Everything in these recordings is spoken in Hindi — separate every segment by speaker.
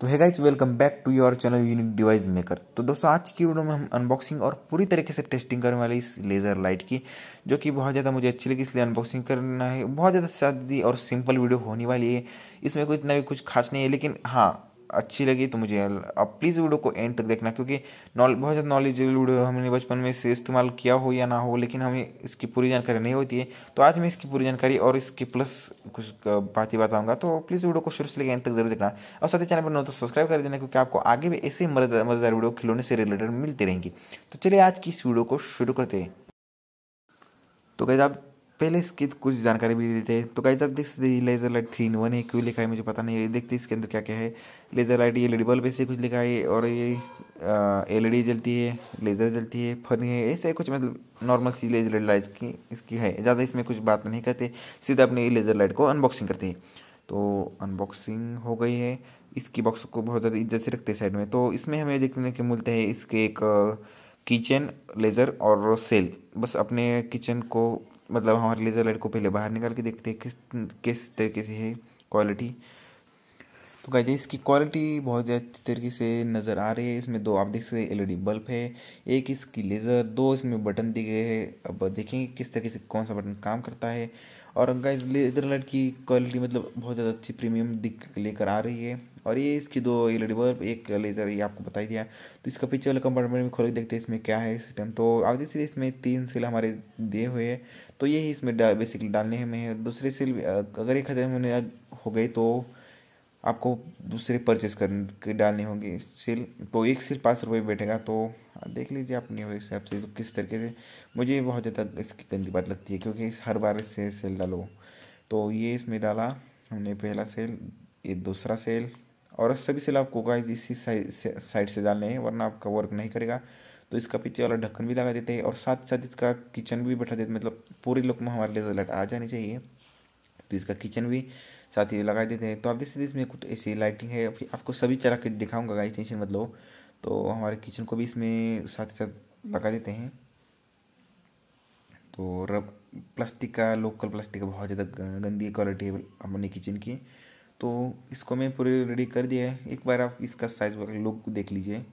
Speaker 1: तो है guys welcome back to your channel unique device maker तो दोस्तों आज की वीडियो में हम अनबॉक्सिंग और पूरी तरीके से टेस्टिंग करने वाले इस लेज़र लाइट की जो कि बहुत ज़्यादा मुझे अच्छी लगी इसलिए अनबॉक्सिंग करना है बहुत ज़्यादा सादी और सिंपल वीडियो होने वाली है इसमें कोई इतना भी कुछ खास नहीं है लेकिन हाँ अच्छी लगी तो मुझे आप प्लीज़ वीडियो को एंड तक देखना क्योंकि बहुत ज़्यादा नॉलेज वीडियो हमने बचपन में इसे इस्तेमाल किया हो या ना हो लेकिन हमें इसकी पूरी जानकारी नहीं होती है तो आज मैं इसकी पूरी जानकारी और इसकी प्लस कुछ बात ही बताऊँगा तो प्लीज़ वीडियो को शुरू से लेकर एंड तक जरूर देखना और साथ ही चैनल पर नो तो सब्सक्राइब कर देना क्योंकि आपको आगे भी ऐसे मज़ेदार वीडियो खिलौने से रिलेटेड मिलती रहेंगी तो चलिए आज की इस वीडियो को शुरू करते हैं तो गैस आप पहले इसकी कुछ जानकारी भी देते हैं तो कहीं आप देख सकते हैं laser light three in one है क्यों लिखा है मुझे पता नहीं है देखते इसके अंदर क्या क्या है लेजर लाइट ये लेडी बल्ब ऐसे कुछ लिखा है और ये एलईडी जलती है लेजर जलती है फन है ऐसे कुछ मतलब नॉर्मल सी लेजर लाइट की इसकी है ज़्यादा इसमें कुछ बात नहीं करते सीधा अपने लेजर लाइट को अनबॉक्सिंग करते हैं तो अनबॉक्सिंग हो गई है इसकी बॉक्स को बहुत ज़्यादा इज्जत से रखते हैं साइड में तो इसमें हमें देखने के मिलते हैं इसके एक किचन लेज़र और सेल बस अपने किचन को मतलब हमारे लेज़र लाइट को पहले बाहर निकाल के देखते हैं किस किस तरीके से है क्वालिटी तो हैं इसकी क्वालिटी बहुत अच्छी तरीके से नज़र आ रही है इसमें दो आप देख सकते हैं एलईडी बल्ब है एक इसकी लेज़र दो इसमें बटन दिए गए हैं अब देखेंगे किस तरीके से कौन सा बटन काम करता है और इस लेज़र लाइट की क्वालिटी मतलब बहुत ज़्यादा अच्छी प्रीमियम दिख लेकर आ रही है और ये इसकी दो एल ई बल्ब एक लेज़र ये आपको बताई दिया तो इसका पीछे वाला कंपार्टमेंट में खोल देखते हैं इसमें क्या है सिस्टम तो आप देख सकते इसमें तीन सेल हमारे दिए हुए हैं तो यही इसमें बेसिकली डालने में है दूसरे सेल अगर ये खत्म होने हो गई तो आपको दूसरे परचेस कर डालनी होगी सेल तो एक सेल पाँच रुपये बैठेगा तो देख लीजिए अपने हिसाब से तो किस तरीके से मुझे बहुत ज़्यादा इसकी गंदी बात लगती है क्योंकि हर बार इससे सेल डालो तो ये इसमें डाला हमने पहला सेल ये दूसरा सेल और सभी सेल आपको गाइज इसी साइड से डालने हैं वरना आपका वर्क नहीं करेगा तो इसका पीछे वाला ढक्कन भी लगा देते हैं और साथ साथ इसका किचन भी बैठा देते मतलब पूरी लुक में हमारे लिए आ जानी चाहिए तो इसका किचन भी साथ ही लगा देते हैं तो आप देख सकते इसमें कुछ ऐसी लाइटिंग है फिर आपको सभी चला के दिखाऊंगा गाइस टेंशन मतलब तो हमारे किचन को भी इसमें साथ ही साथ लगा देते हैं तो रब प्लास्टिक का लोकल प्लास्टिक का बहुत ज़्यादा गंदी क्वालिटी है अपने किचन की तो इसको मैं पूरे रेडी कर दिया है एक बार आप इसका साइज़ लुक देख लीजिए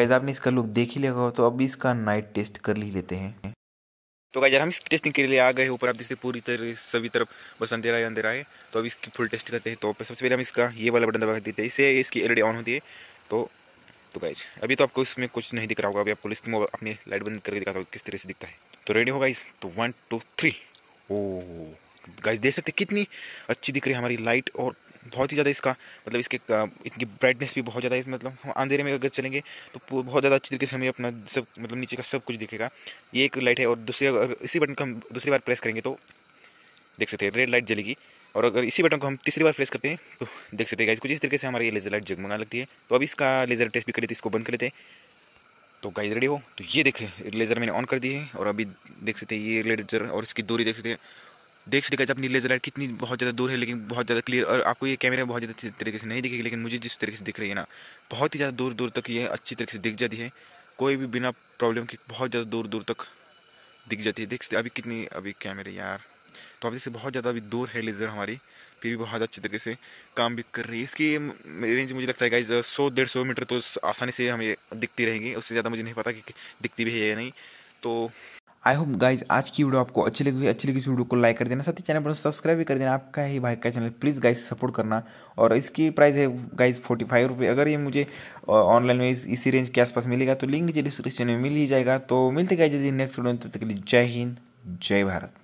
Speaker 1: कैसे आपने इसका लुक देख ही लिया हो तो अब इसका नाइट टेस्ट कर ही लेते हैं तो यार हम इसकी टेस्टिंग के लिए आ गए ऊपर आप देखते पूरी तरह सभी तरफ बस अंधेरा ही अंधेरा है तो अब इसकी फुल टेस्ट करते हैं तो सबसे पहले हम इसका ये वाला बटन दबा देते हैं इसे इसकी एलईडी ऑन होती है तो तो गाइज अभी तो आपको इसमें कुछ नहीं दिख रहा होगा अभी आपको इसकी मोबाइल अपनी लाइट बंद करके दिखाता हूँ किस तरह से दिखता है तो रेडी हो गाइज तो one two three oh guys देख सकते कितनी अच्छी दिख रही है हमारी लाइट और बहुत ही ज़्यादा इसका मतलब इसके इसकी ब्राइटनेस भी बहुत ज़्यादा है मतलब हम अंधेरे में अगर चलेंगे तो बहुत ज़्यादा अच्छी तरीके से हमें अपना सब मतलब नीचे का सब कुछ दिखेगा ये एक लाइट है और दूसरी अगर इसी बटन को हम दूसरी बार प्रेस करेंगे तो देख सकते हैं रेड लाइट जलेगी और अगर इसी बटन को हम तीसरी बार प्रेस करते हैं तो देख सकते हैं कुछ इस तरीके से हमारी ये लेज़र लाइट जगमगा लगती है तो अब इसका लेज़र टेस्ट भी कर लेते इसको बंद कर लेते हैं तो गाइज रेडी हो तो ये देखें लेज़र मैंने ऑन कर दी है और अभी देख सकते हैं ये लेज़र और इसकी दूरी देख सकते हैं देख सकते जब नीले जलाइट कितनी बहुत ज़्यादा दूर है लेकिन बहुत ज़्यादा क्लियर और आपको ये कैमरे बहुत ज़्यादा अच्छी तरीके से नहीं दिखेगी लेकिन मुझे जिस तरीके से दिख रही है ना बहुत ही ज़्यादा दूर दूर तक ये अच्छी तरीके से दिख जाती है कोई भी बिना प्रॉब्लम के बहुत ज़्यादा दूर दूर तक दिख जाती है देख सकते अभी कितनी अभी कैमरे यार तो अभी देखिए बहुत ज़्यादा अभी दूर है लेज़र हमारी फिर भी बहुत अच्छे तरीके से काम भी कर रही है इसकी रेंज मुझे लगता है गाइज सौ डेढ़ सौ मीटर तो आसानी से हमें दिखती रहेगी उससे ज़्यादा मुझे नहीं पता कि दिखती भी है या नहीं तो आई होप गाइज आज की वीडियो आपको अच्छी लगी अच्छी लगी इस वीडियो को लाइक कर देना साथ ही चैनल पर सब्सक्राइब भी कर देना आपका ही भाई का चैनल प्लीज़ गाइज सपोर्ट करना और इसकी प्राइस है गाइज फोर्टी फाइव रुपये अगर ये मुझे ऑनलाइन में इस, इसी रेंज के आसपास मिलेगा तो लिंक डिस्क्रिप्शन में मिल ही जाएगा तो मिलते गाइज यदि नेक्स्ट वीडियो तब तक के लिए जय हिंद जय भारत